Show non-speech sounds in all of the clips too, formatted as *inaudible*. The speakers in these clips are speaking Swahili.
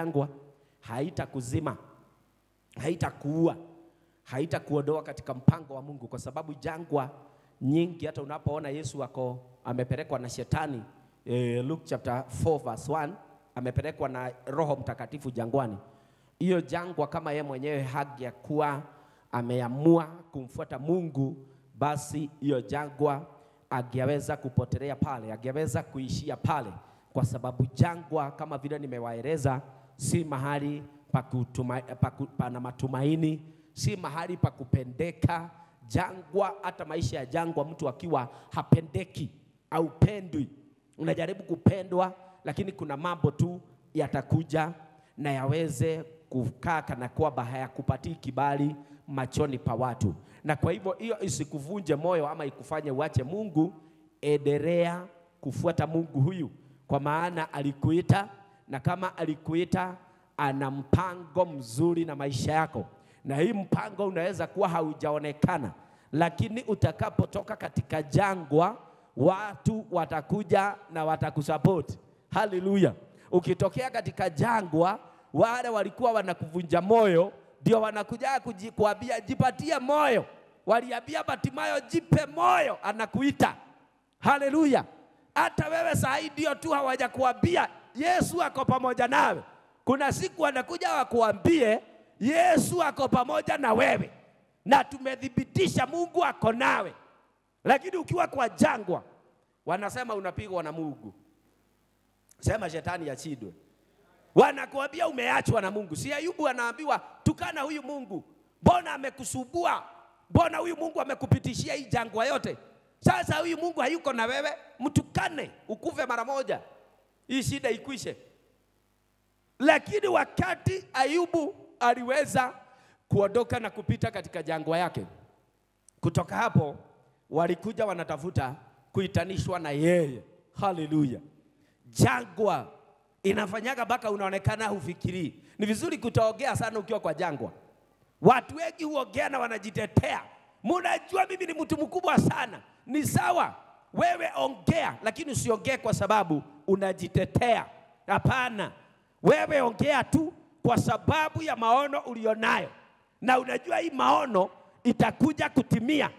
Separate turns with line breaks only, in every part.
jangwa, haitakuzima, haitakuua, haitakuondoa katika mpango wa Mungu, kwa sababu jangwa nyingi, hata unapoona Yesu ako amepelekwa na shetani eh, Luke chapter 4 verse 1 amepelekwa na Roho Mtakatifu jangwani. Hiyo jangwa kama yeye mwenyewe hangekuwa ameamua kumfuata Mungu, basi hiyo jangwa angeweza kupotelea pale, angeweza kuishia pale, kwa sababu jangwa kama vile nimewaeleza si mahali pa kutuma, pa pana matumaini, si mahali pa kupendeka. Jangwa, hata maisha ya jangwa, mtu akiwa hapendeki, pendwi, unajaribu kupendwa, lakini kuna mambo tu yatakuja na yaweze kukaa kana kwamba hayakupatii kibali machoni pa watu, na kwa hivyo hiyo isikuvunje moyo ama ikufanye uache Mungu. Endelea kufuata Mungu huyu, kwa maana alikuita na kama alikuita ana mpango mzuri na maisha yako, na hii mpango unaweza kuwa haujaonekana, lakini utakapotoka katika jangwa, watu watakuja na watakusapoti. Haleluya! Ukitokea katika jangwa, wale walikuwa wanakuvunja moyo ndio wanakuja kuambia jipatie moyo. Waliambia Batimayo jipe moyo, anakuita. Haleluya! Hata wewe saa hii ndio tu hawajakuambia Yesu ako pamoja nawe. Kuna siku anakuja wakuambie Yesu ako pamoja na wewe, na tumethibitisha Mungu ako nawe, lakini ukiwa kwa jangwa wanasema unapigwa na Mungu, sema shetani achidwe. Wanakuambia umeachwa na Mungu. Si Ayubu anaambiwa tukana huyu Mungu, mbona amekusubua? Mbona huyu Mungu amekupitishia hii jangwa yote? Sasa huyu Mungu hayuko na wewe, mtukane ukuve mara moja hii shida ikwishe. Lakini wakati Ayubu aliweza kuondoka na kupita katika jangwa yake, kutoka hapo walikuja wanatafuta kuitanishwa na yeye. Haleluya! Jangwa inafanyaga mpaka unaonekana hufikirii. Ni vizuri kutaogea sana ukiwa kwa jangwa. Watu wengi huogea na wanajitetea, munajua mimi ni mtu mkubwa sana. Ni sawa, wewe ongea, lakini usiongee kwa sababu unajitetea. Hapana, wewe ongea tu kwa sababu ya maono ulionayo, na unajua hii maono itakuja kutimia.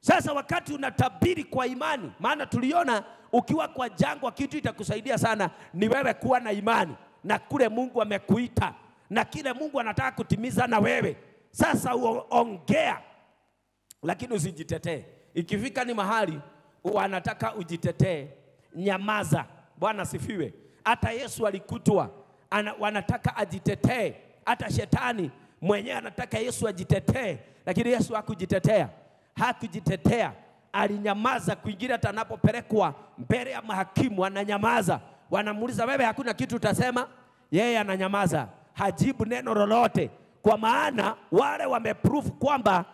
Sasa wakati unatabiri kwa imani, maana tuliona ukiwa kwa jangwa, kitu itakusaidia sana ni wewe kuwa na imani na kule Mungu amekuita na kile Mungu anataka kutimiza na wewe. Sasa uongea, lakini usijitetee. Ikifika ni mahali wanataka ujitetee, nyamaza. Bwana sifiwe. Hata Yesu alikutwa ana, wanataka ajitetee, hata shetani mwenyewe anataka Yesu ajitetee, lakini Yesu hakujitetea, hakujitetea, alinyamaza kuingira, hata anapopelekwa mbele ya mahakimu ananyamaza. Wanamuuliza, wewe hakuna kitu utasema? Yeye ananyamaza, hajibu neno lolote, kwa maana wale wameprove kwamba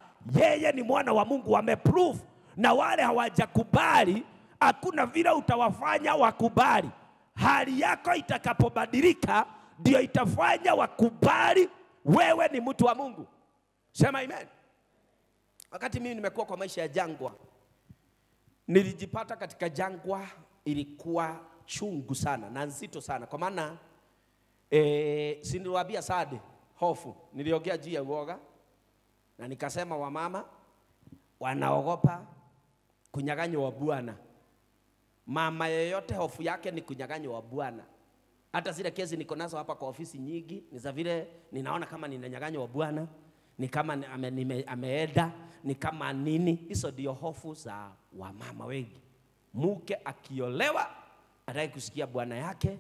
yeye ni mwana wa Mungu, wameprove na wale hawajakubali, hakuna vile utawafanya wakubali. Hali yako itakapobadilika, ndio itafanya wakubali wewe ni mtu wa Mungu. Sema amen. Wakati mimi nimekuwa kwa maisha ya jangwa, nilijipata katika jangwa, ilikuwa chungu sana na nzito sana, kwa maana e, si niliwaambia Sade hofu, niliongea juu ya uoga na nikasema wamama wanaogopa kunyaganywa Bwana. Mama yeyote hofu yake ni kunyaganywa Bwana. Hata zile kesi niko nazo hapa kwa ofisi nyingi ni za vile ninaona kama ninanyaganywa Bwana, ni kama ameenda, ni kama nini. Hizo ndio hofu za wamama wengi. Mke akiolewa anataka kusikia bwana yake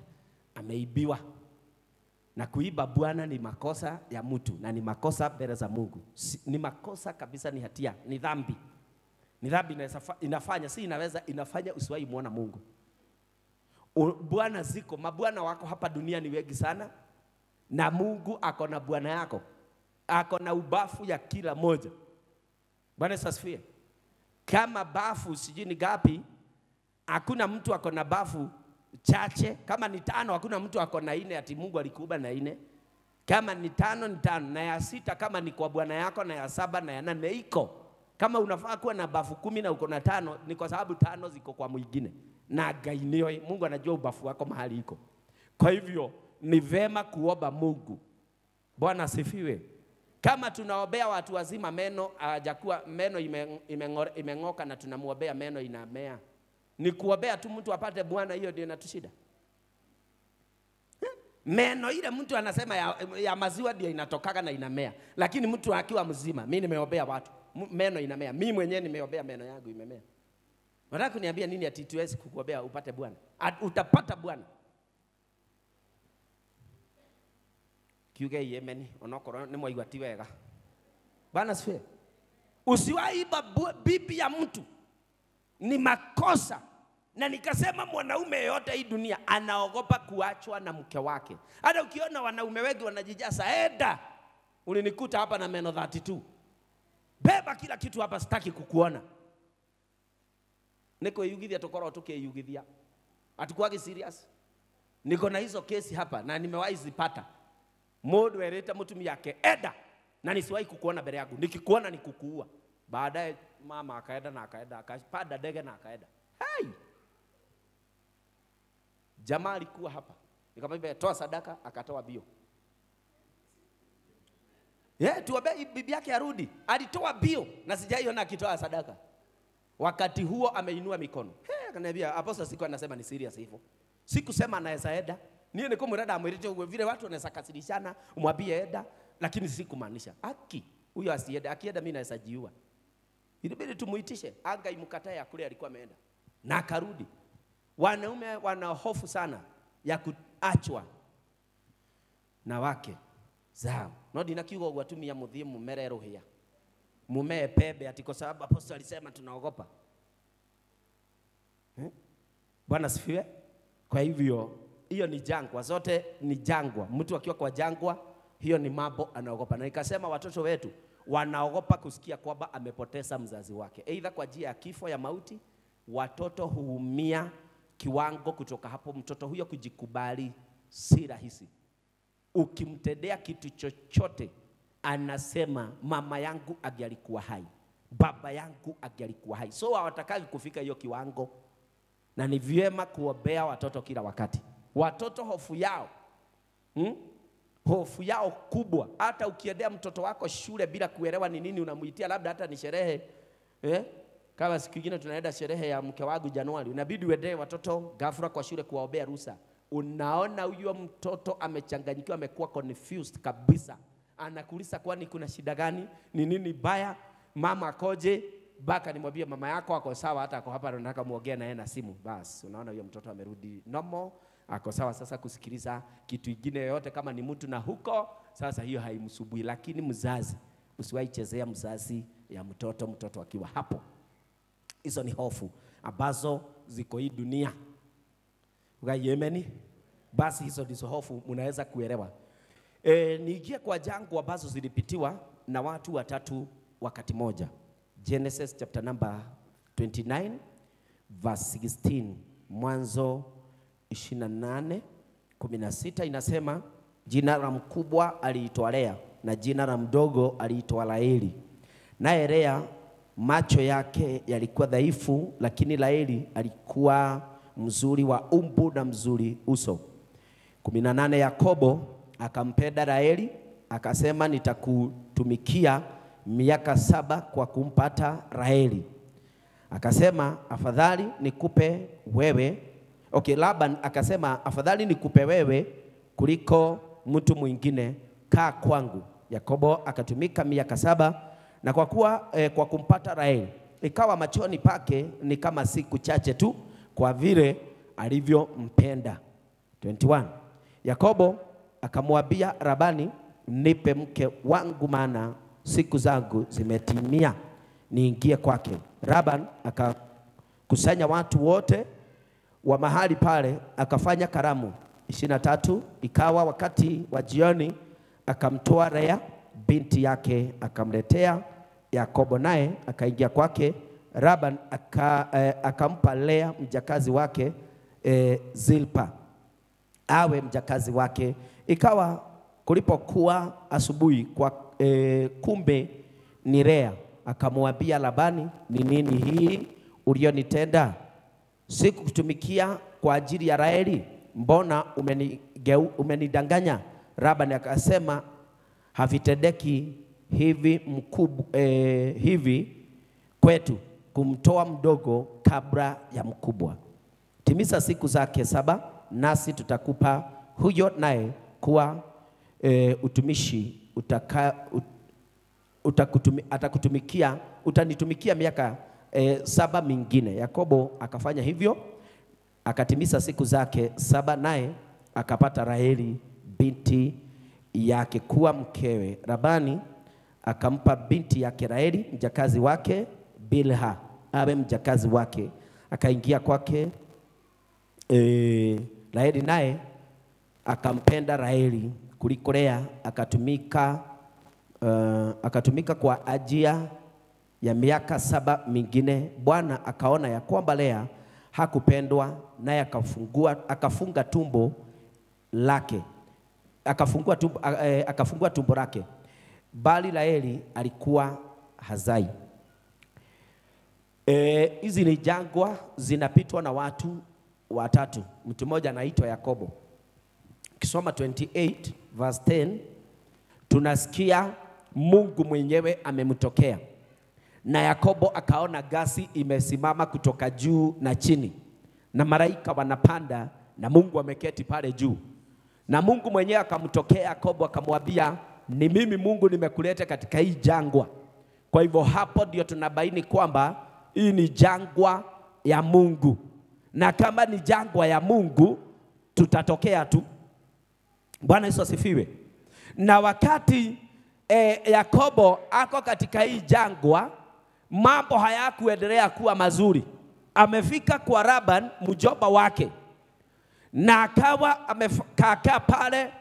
ameibiwa, na kuiba bwana ni makosa ya mtu na ni makosa mbele za Mungu, ni makosa kabisa, ni hatia, ni dhambi ni dhambi inafanya si inaweza inafanya usiwahi muona Mungu. Bwana ziko mabwana wako hapa dunia ni wengi sana, na Mungu ako na bwana yako, ako na ubafu ya kila moja. Bwana asifiwe. Kama bafu sijui ni gapi, hakuna mtu ako na bafu chache. Kama ni tano, hakuna mtu ako na ine, ati Mungu alikuba na ine. Kama ni tano ni tano, na ya sita kama ni kwa bwana yako, na ya saba na ya nane iko kama unafaa kuwa na bafu kumi na uko na tano, ni kwa sababu tano ziko kwa mwingine na gainio. Mungu anajua ubafu wako mahali iko. Kwa hivyo ni vema kuomba Mungu. Bwana sifiwe. Kama tunaombea watu wazima meno hajakuwa meno imeng'oka ime, ime na tunamwombea meno inamea, ni kuombea tu mtu apate Bwana, hiyo ndio inatushida meno ile mtu anasema ya, ya maziwa ndio inatokaga na inamea, lakini mtu akiwa mzima, mi nimeombea watu meno inamea. Mimi mwenyewe nimeombea meno yangu imemea. Unataka kuniambia nini ati tuwezi kukuombea upate Bwana? Utapata Bwana. kiuge yemeni onokorwo ni mwaigua ti wega bwana sifi usiwaiba bibi ya mtu ni makosa na nikasema mwanaume yeyote hii dunia anaogopa kuachwa na mke wake hata ukiona wanaume wengi wanajijasa eda ulinikuta hapa na meno 32 beba kila kitu hapa, sitaki kukuona niko yugithia tukorwo tukiyugithia atikwagi serious niko na hizo kesi hapa na nimewahi zipata mundu erite mutumi yake eda na nisiwahi kukuona mbele yangu nikikuona nikukuua baadaye mama akaenda na akaenda akapanda ndege na akaenda hey! jamaa alikuwa hapa nikamwambia toa sadaka akatoa bio Yeah, tuambie bibi yake arudi. Alitoa bio na sijaiona akitoa sadaka. Wakati huo ameinua mikono. Hey, kaniambia apostle siku anasema ni serious hivyo. Sikusema anaweza eda. Niye niko mrada amwelete vile watu wanaweza kasirishana, umwambie eda, lakini sikumaanisha. Aki huyo asiende, akienda mimi naweza jiua. Ilibidi tumuitishe, anga imkatae akule, alikuwa ameenda na akarudi. Wanaume wana hofu sana ya kuachwa na wake zao no ndinakiuga ũguo atumia mũthiĩ mumere rũhĩa mumee pembe ati kwa sababu apostle alisema tunaogopa eh? Bwana sifiwe. Kwa hivyo hiyo ni jangwa, zote ni jangwa. Mtu akiwa kwa jangwa, hiyo ni mambo anaogopa, na nikasema watoto wetu wanaogopa kusikia kwamba amepoteza mzazi wake, aidha kwa njia ya kifo ya mauti. Watoto huumia kiwango kutoka hapo, mtoto huyo kujikubali si rahisi ukimtendea kitu chochote, anasema mama yangu angealikuwa hai, baba yangu angealikuwa hai. So hawatakaji kufika hiyo kiwango, na ni vyema kuombea watoto kila wakati. Watoto hofu yao hmm? hofu yao kubwa. Hata ukiendea mtoto wako shule bila kuelewa ni nini unamuitia, labda hata ni sherehe eh? kama siku ingine tunaenda sherehe ya mke wangu Januari, inabidi uendee watoto ghafla kwa shule kuwaombea rusa unaona huyo mtoto amechanganyikiwa, amekuwa confused kabisa, anakuuliza kwani kuna shida gani, ni nini baya, mama akoje? Baka nimwambie mama yako ako sawa, hata ako hapa, nataka muongee naye na simu. Basi unaona huyo mtoto amerudi normal, ako sawa sasa kusikiliza kitu ingine yoyote kama ni mtu na huko sasa, hiyo haimsubui. Lakini mzazi, usiwahi chezea mzazi ya mtoto, mtoto akiwa hapo. Hizo ni hofu ambazo ziko hii dunia. Ugaiemeni basi hizo ndizo hofu mnaweza kuelewa. E, niingie kwa jangwa ambazo zilipitiwa na watu watatu wakati moja. Genesis chapter number 29 verse 16, Mwanzo 28 16 inasema jina la mkubwa aliitwa Lea na jina la mdogo aliitwa Raheli. Naye Lea macho yake yalikuwa dhaifu, lakini Raheli alikuwa mzuri wa umbu na mzuri uso. 18 Yakobo akampenda Raheli akasema, nitakutumikia miaka saba kwa kumpata Raheli. Akasema afadhali nikupe wewe. Okay, Laban akasema afadhali nikupe wewe kuliko mtu mwingine, kaa kwangu. Yakobo akatumika miaka saba na kwa kuwa eh, kwa kumpata Raheli ikawa machoni pake ni kama siku chache tu, kwa vile alivyompenda 21 Yakobo akamwambia Labani, nipe mke wangu, maana siku zangu zimetimia niingie kwake. Laban akakusanya watu wote wa mahali pale, akafanya karamu ishirini na tatu. Ikawa wakati wa jioni, akamtoa rea binti yake, akamletea Yakobo, naye akaingia kwake. Laban akampa e, eh, akampa Lea mjakazi wake e, Zilpa awe mjakazi wake. Ikawa kulipokuwa asubuhi kwa e, kumbe ni rea Akamwambia Labani, ni nini hii ulionitenda? Sikukutumikia kwa ajili ya Raheli, mbona umenidanganya? umenidanganya? Labani akasema havitendeki hivi mkubu, e, eh, hivi kwetu kumtoa mdogo kabla ya mkubwa. Timisa siku zake saba nasi tutakupa huyo naye kuwa e, utumishi utaka, ut, utakutumi, atakutumikia utanitumikia miaka e, saba mingine. Yakobo akafanya hivyo, akatimiza siku zake saba, naye akapata Raheli binti yake kuwa mkewe. Labani akampa binti yake Raheli mjakazi wake Bilha awe mjakazi wake, akaingia kwake e, Raheli naye akampenda Raheli kuliko Lea, akatumika uh, akatumika kwa ajia ya miaka saba mingine. Bwana akaona ya kwamba Lea hakupendwa naye akafungua akafunga tumbo lake akafungua tumbo, eh, akafungua tumbo lake, bali Raheli alikuwa hazai. Eh, hizi e, ni jangwa zinapitwa na watu watatu, mtu mmoja anaitwa Yakobo. Ukisoma 28 verse 10 tunasikia Mungu mwenyewe amemtokea na Yakobo akaona gasi imesimama kutoka juu na chini, na maraika wanapanda na Mungu ameketi pale juu, na Mungu mwenyewe akamtokea Yakobo akamwambia, ni mimi Mungu nimekuleta katika hii jangwa. Kwa hivyo hapo ndio tunabaini kwamba hii ni jangwa ya Mungu na kama ni jangwa ya Mungu tutatokea tu. Bwana Yesu asifiwe. Na wakati e, Yakobo ako katika hii jangwa, mambo hayakuendelea kuwa mazuri. Amefika kwa Laban mjomba wake, na akawa amekaa pale,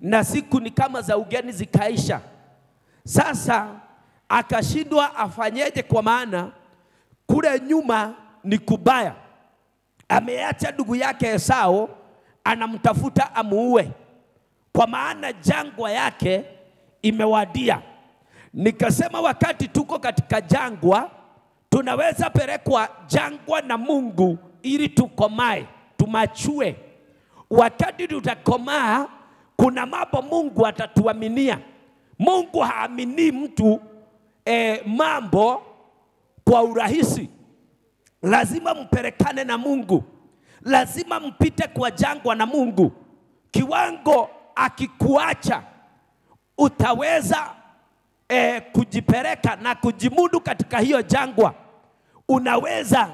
na siku ni kama za ugeni zikaisha. Sasa akashindwa afanyeje, kwa maana kule nyuma ni kubaya ameacha ndugu yake Esau anamtafuta amuue, kwa maana jangwa yake imewadia. Nikasema wakati tuko katika jangwa, tunaweza pelekwa jangwa na Mungu ili tukomae, tumachue. Wakati tutakomaa, kuna mambo Mungu atatuaminia. Mungu haamini mtu e, mambo kwa urahisi lazima mpelekane na Mungu, lazima mpite kwa jangwa na Mungu. Kiwango akikuacha utaweza e, kujipeleka na kujimudu katika hiyo jangwa. Unaweza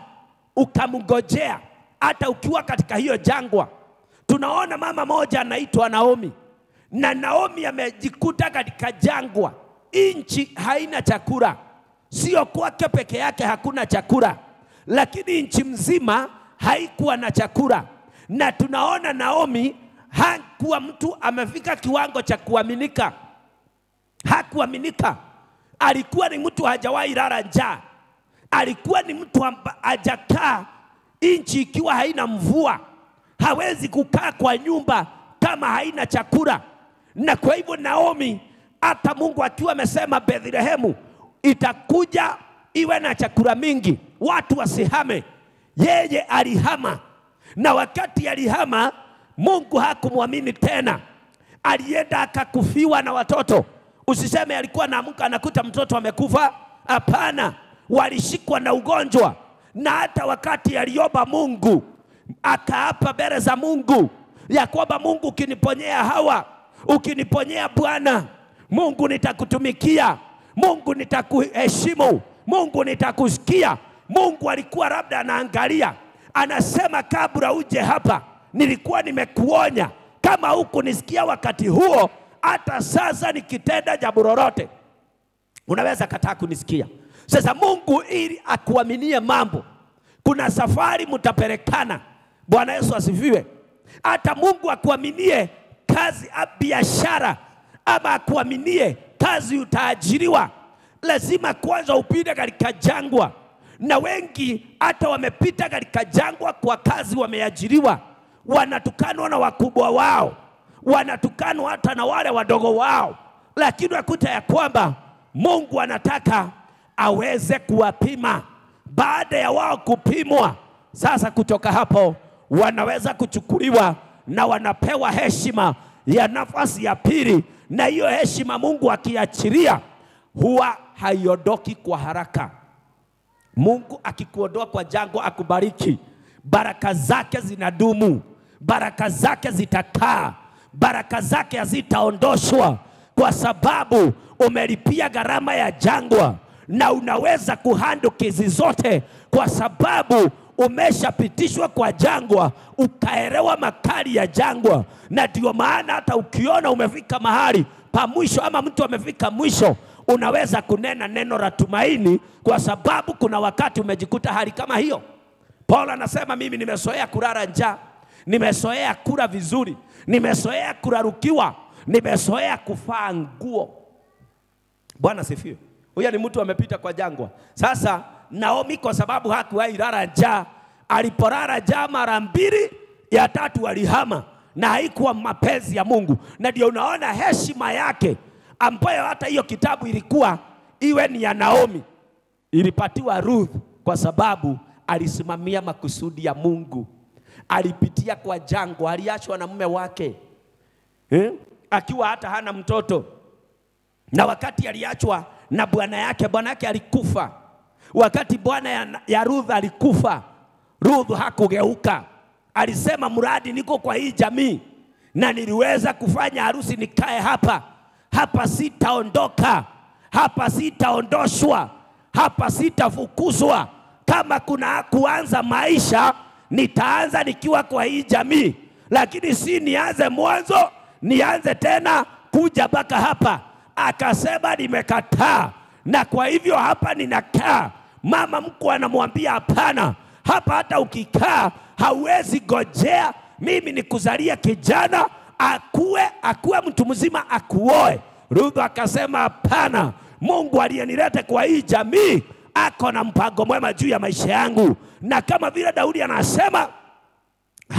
ukamgojea hata ukiwa katika hiyo jangwa. Tunaona mama moja anaitwa Naomi, na Naomi amejikuta katika jangwa, nchi haina chakula, sio kwake peke yake hakuna chakula lakini nchi mzima haikuwa na chakula, na tunaona Naomi hakuwa mtu amefika kiwango cha kuaminika, hakuaminika. Alikuwa ni mtu hajawahi lala njaa, alikuwa ni mtu hajakaa nchi ikiwa haina mvua, hawezi kukaa kwa nyumba kama haina chakula. Na kwa hivyo Naomi, hata Mungu akiwa amesema Bethlehemu itakuja iwe na chakula mingi, watu wasihame. Yeye alihama, na wakati alihama, Mungu hakumwamini tena, alienda akakufiwa na watoto. Usiseme alikuwa naamka anakuta mtoto amekufa. Hapana, walishikwa na ugonjwa, na hata wakati aliomba Mungu akaapa mbele za Mungu ya kwamba Mungu, ukiniponyea hawa, ukiniponyea Bwana Mungu, nitakutumikia Mungu, nitakuheshimu Mungu, nitakusikia Mungu alikuwa labda anaangalia, anasema kabla uje hapa nilikuwa nimekuonya, kama hukunisikia wakati huo, hata sasa nikitenda jambo lolote unaweza kataa kunisikia. Sasa Mungu ili akuaminie mambo, kuna safari mtapelekana. Bwana Yesu asifiwe. Hata Mungu akuaminie kazi a biashara ama akuaminie kazi utaajiriwa, lazima kwanza upite katika jangwa na wengi hata wamepita katika jangwa kwa kazi, wameajiriwa, wanatukanwa na wakubwa wao, wanatukanwa hata na wale wadogo wao, lakini wakuta ya kwamba Mungu anataka aweze kuwapima. Baada ya wao kupimwa, sasa kutoka hapo wanaweza kuchukuliwa na wanapewa heshima ya nafasi ya pili, na hiyo heshima Mungu akiachilia huwa haiondoki kwa haraka. Mungu akikuondoa kwa jangwa akubariki, baraka zake zinadumu, baraka zake zitakaa, baraka zake hazitaondoshwa, kwa sababu umelipia gharama ya jangwa na unaweza kuhandle kizi zote, kwa sababu umeshapitishwa kwa jangwa, ukaelewa makali ya jangwa. Na ndio maana hata ukiona umefika mahali pa mwisho ama mtu amefika mwisho unaweza kunena neno la tumaini, kwa sababu kuna wakati umejikuta hali kama hiyo. paul anasema mimi nimesoea kulala njaa, nimesoea kula vizuri, nimesoea kurarukiwa, nimesoea kufaa nguo. Bwana sifiwe. Huyo ni mtu amepita kwa jangwa. Sasa Naomi kwa sababu hakuwahi lala njaa, alipolala njaa mara mbili, ya tatu alihama, na haikuwa mapenzi ya Mungu, na ndio unaona heshima yake ambayo hata hiyo kitabu ilikuwa iwe ni ya Naomi, ilipatiwa Ruth kwa sababu alisimamia makusudi ya Mungu. Alipitia kwa jangwa, aliachwa na mume wake eh? akiwa hata hana mtoto, na wakati aliachwa na bwana yake, bwana yake alikufa. Wakati bwana ya, ya Ruth alikufa, Ruth hakugeuka, alisema mradi niko kwa hii jamii na niliweza kufanya harusi nikae hapa hapa sitaondoka, hapa sitaondoshwa, hapa sitafukuzwa. Kama kuna kuanza maisha, nitaanza nikiwa kwa hii jamii, lakini si nianze mwanzo, nianze tena kuja mpaka hapa. Akasema nimekataa, na kwa hivyo hapa ninakaa. Mama mkwe anamwambia hapana, hapa hata ukikaa hauwezi gojea mimi nikuzalia kijana akue akuwe mtu mzima akuoe. Ruthu akasema hapana, Mungu aliyenileta kwa hii jamii ako na mpango mwema juu ya maisha yangu, na kama vile Daudi anasema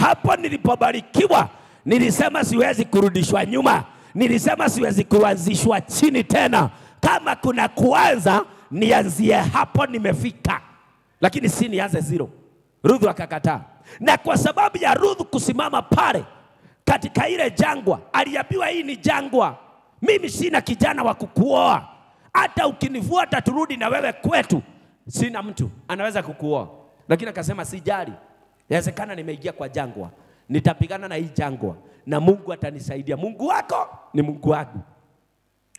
hapo, nilipobarikiwa nilisema siwezi kurudishwa nyuma, nilisema siwezi kuanzishwa chini tena. Kama kuna kuanza, nianzie hapo nimefika, lakini si nianze zero. Ruthu akakataa, na kwa sababu ya Ruthu kusimama pale katika ile jangwa, aliambiwa hii ni jangwa, mimi sina kijana wa kukuoa, hata ukinivuata turudi na wewe kwetu, sina mtu anaweza kukuoa. Lakini akasema sijali, inawezekana nimeingia kwa jangwa, nitapigana na hii jangwa na Mungu atanisaidia. Mungu wako ni Mungu wangu.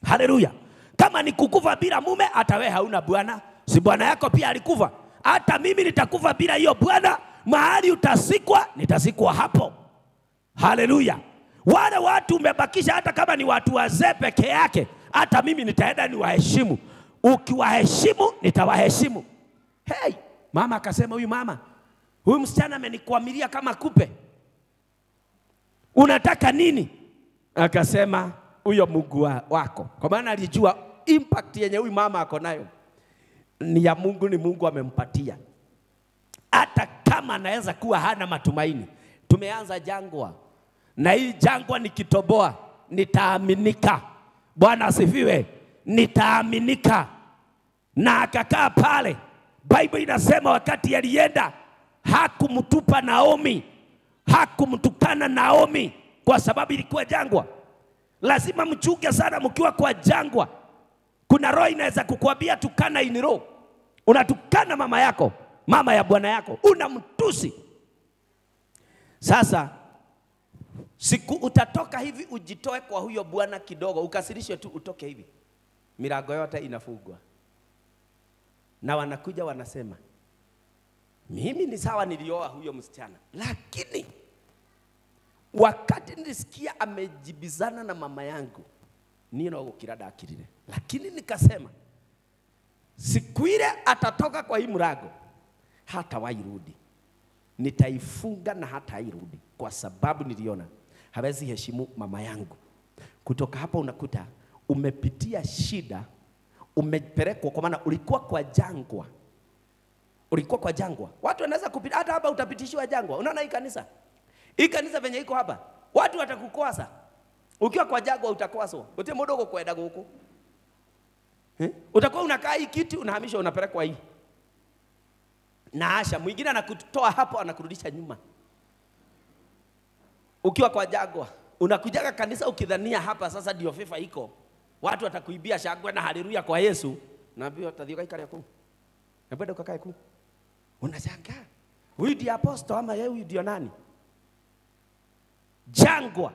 Haleluya! Kama ni kukufa bila mume, hata wewe hauna bwana, si bwana yako pia alikufa. Hata mimi nitakufa bila hiyo bwana, mahali utasikwa nitasikwa hapo. Haleluya! Wale watu umebakisha, hata kama ni watu wazee peke yake, hata mimi nitaenda niwaheshimu. Ukiwaheshimu nitawaheshimu. Hey, mama akasema, huyu mama, huyu msichana amenikwamilia kama kupe, unataka nini? Akasema, huyo Mungu wako, kwa maana alijua impact yenye huyu mama ako nayo ni ya Mungu, ni Mungu amempatia, hata kama anaweza kuwa hana matumaini. Tumeanza jangwa, na hii jangwa nikitoboa nitaaminika. Bwana asifiwe, nitaaminika. Na akakaa pale. Bible inasema wakati alienda hakumtupa Naomi, hakumtukana Naomi kwa sababu ilikuwa jangwa. Lazima mchunge sana mkiwa kwa jangwa. Kuna roho inaweza kukuambia tukana in roho. Unatukana mama yako, mama ya bwana yako, unamtusi. Sasa Siku utatoka hivi ujitoe kwa huyo bwana kidogo, ukasirishwe tu utoke hivi, milango yote inafugwa na wanakuja wanasema, mimi ni sawa, nilioa huyo msichana, lakini wakati nilisikia amejibizana na mama yangu nino gukira ndakirire, lakini nikasema siku ile atatoka kwa hii mrago hata wairudi, nitaifunga na hata irudi, kwa sababu niliona hawezi heshimu mama yangu. Kutoka hapa unakuta umepitia shida, umepelekwa, kwa maana ulikuwa kwa jangwa, ulikuwa kwa jangwa. Watu wanaweza kupita, hata hapa utapitishiwa jangwa. Unaona hii kanisa, hii kanisa venye iko hapa, watu watakukwasa. Ukiwa kwa jangwa utakwaswa, utie mudogo kwenda guku eh? Utakuwa unakaa hii kiti, unahamishwa, unapelekwa hii na asha. Mwingine anakutoa hapo, anakurudisha nyuma ukiwa kwa Jagwa unakujaga kanisa ukidhania hapa sasa ndio FIFA iko, watu watakuibia shangwe na haleluya kwa Yesu, naambiwa utathiĩ ũgaikare kuu, na ukakae kuu. Unashangaa, huyu ndio aposto ama yeye huyu ndio nani? Jangwa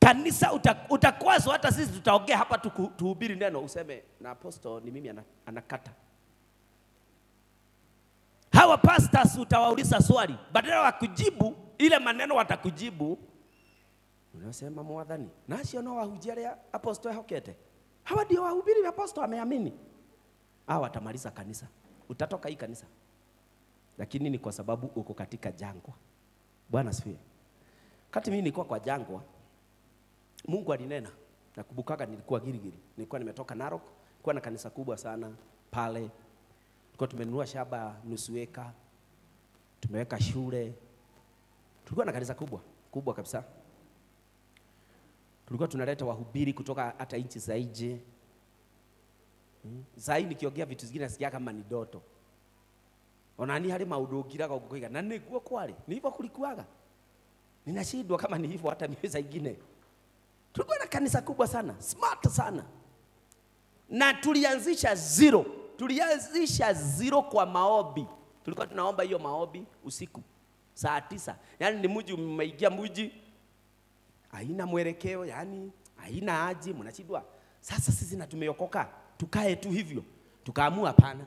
kanisa utakwazwa, hata sisi tutaongea hapa tuhubiri neno useme na aposto ni mimi anakata ana Hawa pastors utawauliza swali, badala ya kujibu ile maneno watakujibu, unasema mwathani, nacio no wahunjia aria aposto hokete hawa ndio wahubiri aposto ameamini. Hawa watamaliza kanisa, utatoka hii kanisa, lakini ni kwa sababu uko katika jangwa. Bwana asifiwe. Kati mimi nilikuwa kwa jangwa, Mungu alinena. Nakumbukaga nilikuwa Girigiri, nilikuwa nimetoka Narok, kwa na kanisa kubwa sana pale Tulikuwa tumenunua shamba nusu eka, tumeweka shule, tulikuwa na kanisa kubwa kubwa kabisa. Tulikuwa tunaleta wahubiri kutoka hata nchi za nje. Zai hmm, nikiongea vitu zingine nasikia kama ni ndoto onani harä maå kwa kukwiga. na nä guo kwarä nä hivyo kulikuaga ninashindwa kama ni hivyo hata mimi saingine tulikuwa na kanisa kubwa sana smart sana na tulianzisha zero. zero tulianzisha zero kwa maombi. Tulikuwa tunaomba hiyo maombi usiku saa tisa, yaani ni mji umeingia mji haina mwelekeo, yaani haina aji, mnashindwa. Sasa sisi na tumeokoka, tukae tu hivyo. Tukaamua hapana,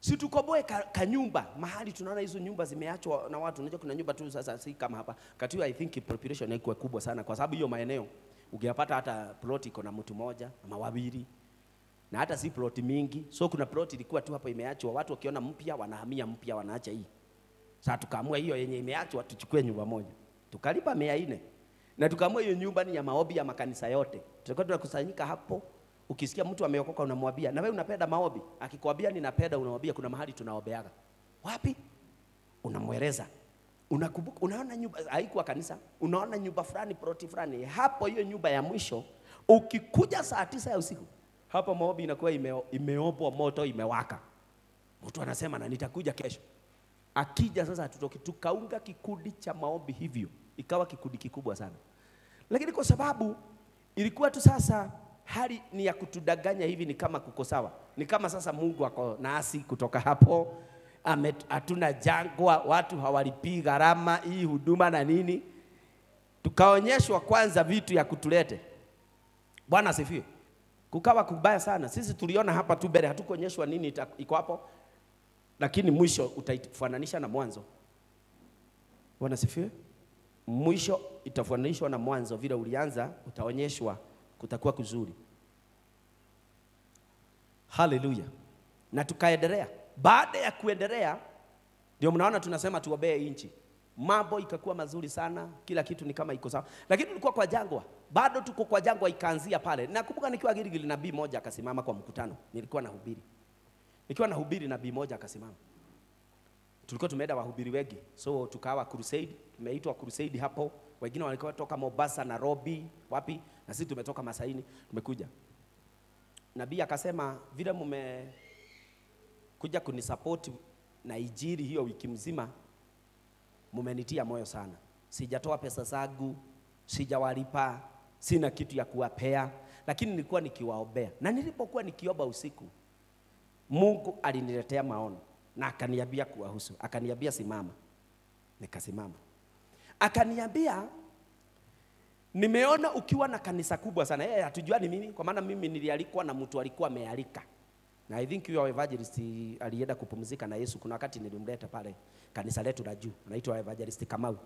si tukoboe kanyumba ka mahali tunaona hizo nyumba zimeachwa na watu. Unajua kuna nyumba tu sasa, si kama hapa Katiyo, I think population haikuwa kubwa sana, kwa sababu hiyo maeneo ukiyapata hata plot iko na mtu mmoja ama wawili na hata si plot mingi. So kuna plot ilikuwa tu hapo imeachwa, watu wakiona mpya wanahamia mpya, wanaacha hii. Sasa tukaamua hiyo yenye imeachwa tuchukue nyumba moja, tukalipa mia nne na tukaamua hiyo nyumba ni ya maombi ya makanisa yote. Tulikuwa tunakusanyika hapo, ukisikia mtu ameokoka unamwambia, na wewe unapenda maombi? Akikwambia ninapenda, unamwambia kuna mahali tunaombeaga. Wapi? Unamweleza unakumbuka, unaona nyumba haikuwa kanisa, unaona nyumba fulani, ploti fulani hapo, hiyo nyumba ya mwisho. Ukikuja saa tisa ya usiku hapa maombi inakuwa imeombwa moto imewaka. Mtu anasema na nitakuja kesho. Akija sasa hatutoki, tukaunga kikundi cha maombi hivyo, ikawa kikundi kikubwa sana, lakini kwa sababu ilikuwa tu sasa hali ni ya kutudanganya hivi, ni kama kuko sawa, ni kama sasa Mungu ako nasi kutoka hapo hatuna jangwa, watu hawalipii gharama hii huduma na nini. Tukaonyeshwa kwanza vitu ya kutulete. Bwana asifiwe. Kukawa kubaya sana. Sisi tuliona hapa tu mbele, hatukuonyeshwa nini iko hapo, lakini mwisho utaifananisha na mwanzo. Wanasifiwe, Mwisho itafananishwa na mwanzo, vile ulianza utaonyeshwa, kutakuwa kuzuri. Haleluya. Na tukaendelea. Baada ya kuendelea, ndio mnaona tunasema tuombee nchi, mambo ikakuwa mazuri sana, kila kitu ni kama iko sawa, lakini ulikuwa kwa jangwa bado tuko kwa jangwa, ikaanzia pale. Nakumbuka nikiwa Gilgil, nabii moja akasimama kwa mkutano, nilikuwa nahubiri. Nikiwa nahubiri, nabii moja akasimama. Tulikuwa tumeenda wahubiri wengi, so tukawa crusade, tumeitwa crusade hapo. Wengine walikuwa toka Mombasa, Nairobi, wapi, na sisi tumetoka Masaini, tumekuja. Nabii akasema vile mume kuja kunisupport na ijiri hiyo wiki mzima, mumenitia moyo sana, sijatoa pesa zangu, sijawalipa sina kitu ya kuwapea, lakini nilikuwa nikiwaombea, na nilipokuwa nikiomba usiku, Mungu aliniletea maono na akaniambia kuwahusu, akaniambia simama, nikasimama. Akaniambia nimeona ukiwa na kanisa kubwa sana. Yeye hatujua ni mimi, kwa maana mimi nilialikwa na mtu alikuwa amealika, na I think huyo evangelist alienda kupumzika na Yesu. Kuna wakati nilimleta pale kanisa letu la juu, anaitwa evangelist Kamau.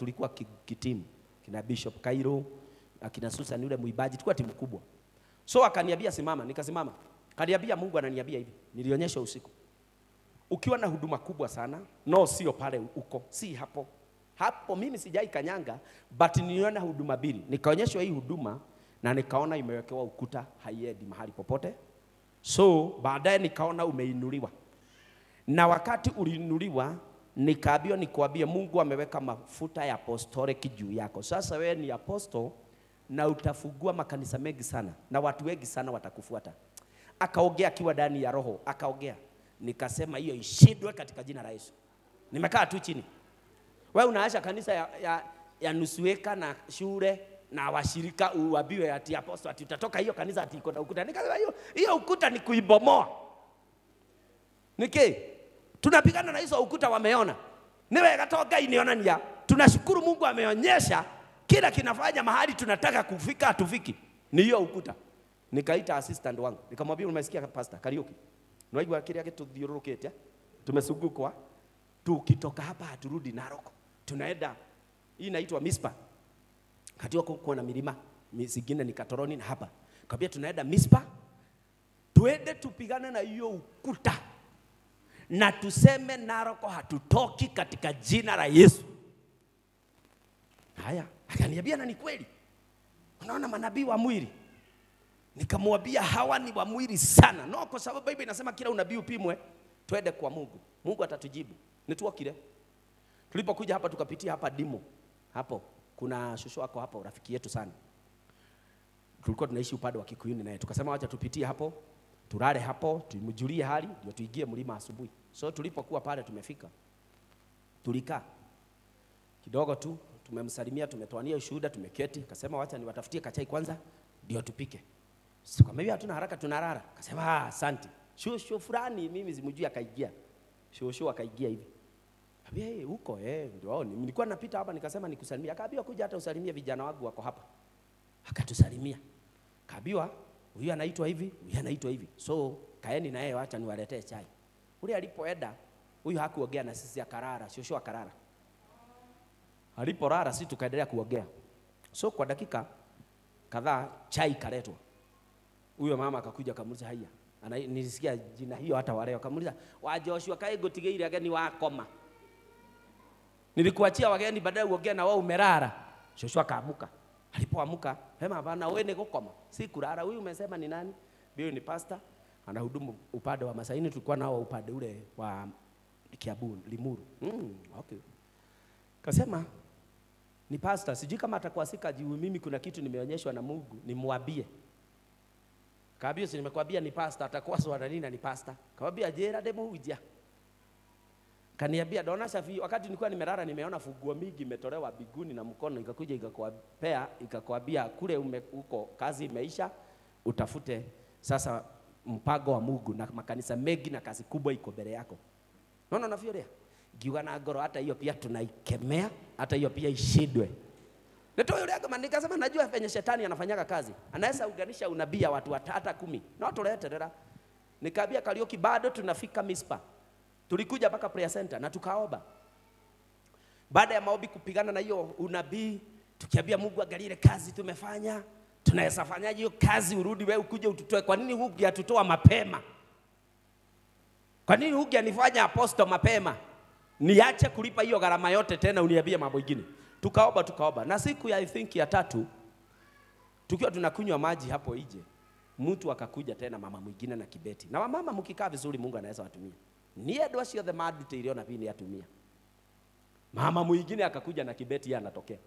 tulikuwa kitimu kina Bishop Cairo, akina Susan yule muibaji, tulikuwa timu kubwa. So akaniambia simama, nikasimama. Kaniambia Mungu ananiambia hivi, nilionyeshwa usiku. Ukiwa na huduma kubwa sana, no sio pale uko, si hapo. Hapo mimi sijai kanyanga, but niliona huduma mbili. Nikaonyeshwa hii huduma na nikaona imewekewa ukuta, haiendi mahali popote. So baadaye nikaona umeinuliwa, na wakati uliinuliwa nikaambiwa nikuambie, Mungu ameweka mafuta ya apostolic juu yako. Sasa wewe ni apostle na utafungua makanisa mengi sana na watu wengi sana watakufuata. Akaongea akiwa ndani ya roho, akaongea nikasema, hiyo ishindwe katika jina la Yesu. Nimekaa tu chini. Wewe unaacha kanisa ya, ya, ya nusuweka na shule na washirika uambiwe ati apostle ati utatoka hiyo kanisa ati iko na ukuta. Nikasema hiyo hiyo ukuta ni kuibomoa. Niki tunapigana na hizo ukuta wameona ni wega toka inionania tunashukuru mungu ameonyesha kila kinafanya mahali tunataka kufika atufiki. ni hiyo ukuta nikaita assistant wangu nikamwambia umesikia pastor karaoke unajua kile yake kitu Ya? Eh? tumesugukwa tukitoka hapa haturudi Narok. tunaenda hii inaitwa mispa Kati wako kuko na milima mizingine ni katoroni na hapa kabia tunaenda mispa tuende tupigane na hiyo ukuta na tuseme Naroko hatutoki katika jina la Yesu. Haya, akaniambia na ni kweli, unaona manabii wa mwili. Nikamwambia hawa ni wa mwili sana, no, kwa sababu Biblia inasema kila unabii upimwe, twende kwa Mungu, Mungu atatujibu. Nituokile tulipokuja hapa tukapitia hapa dimo hapo, kuna shushu wako hapo, rafiki yetu sana, tulikuwa tunaishi upande wa Kikuyuni naye, tukasema wacha tupitie hapo, tulale hapo, tumjulie hali ndio tuingie mlima asubuhi. So tulipokuwa pale tumefika, tulikaa kidogo tu, tumemsalimia, tumetoania ushuhuda, tumeketi. akasema wacha niwatafutie kachai kwanza ndio tupike. Sikwambia hatuna haraka, tunalala akasema ah asante. shushu fulani mimi simjui, akaingia shushu akaingia hivi Kaambia hey, eh, huko eh, hey, ndio wao. Nilikuwa napita hapa nikasema nikusalimia. akaambia kuja hata usalimie vijana wangu wako hapa. Akatusalimia. Kaambiwa huyu anaitwa hivi, huyu anaitwa hivi. So kaeni na yeye, acha niwaletee chai. Ule alipoenda huyu hakuongea na sisi, akarara. Shosho akarara, alipolala sisi tukaendelea kuongea. So kwa dakika kadhaa chai kaletwa, huyo mama akakuja akamuliza, haya ana, nilisikia jina hiyo hata waleo, akamuliza wa Joshua kaigutigeire ageni wakoma, nilikuachia wageni, baadaye uongea na wao umerara. Joshua akaamuka, alipoamuka sema bana, wewe ni kukoma, si kurara. Huyu umesema ni nani? Huyu ni pastor anahudumu upande wa Masaini, tulikuwa nao upande ule wa Kiabu, Limuru. Mm, okay. Kasema ni pastor, sijui kama atakuwa juu mimi, kuna kitu nimeonyeshwa na Mungu nimwambie. Kaambia si nimekuambia ni pastor, atakuwa swala nini na ni pastor. Kaambia jera demo huja. Kaniambia dona safi, wakati nilikuwa nimelala nimeona funguo mingi imetolewa biguni na mkono ikakuja ikakwapea ikakuambia kule ume, uko kazi imeisha, utafute sasa mpago wa Mungu na makanisa mengi na kazi kubwa iko mbele yako. Unaona navyoelea? Ngiuga na ngoro hata hiyo pia tunaikemea, hata hiyo pia ishindwe. Nitoa yule kama nikasema najua penye shetani anafanyaga kazi. Anaweza uganisha unabii watu hata kumi. Na watu leterera. Nikaambia kalioki bado tunafika Mispa. Tulikuja mpaka prayer center na tukaoba Baada ya maobi kupigana na hiyo unabii, tukiambia Mungu angalie kazi tumefanya, tunaweza fanyaje hiyo kazi, urudi wewe ukuje ututoe? Kwa nini hugi atutoa mapema? Kwa nini hugi anifanya aposto mapema? Niache kulipa hiyo gharama yote tena uniambie mambo mengine. Tukaomba tukaomba, na siku ya I think ya tatu tukiwa tunakunywa maji hapo ije mtu akakuja tena mama mwingine na kibeti. Na mama mkikaa vizuri, Mungu anaweza watumia niä andå acio othe manduteirio na bini atumia mama mwingine akakuja na kibeti anatokea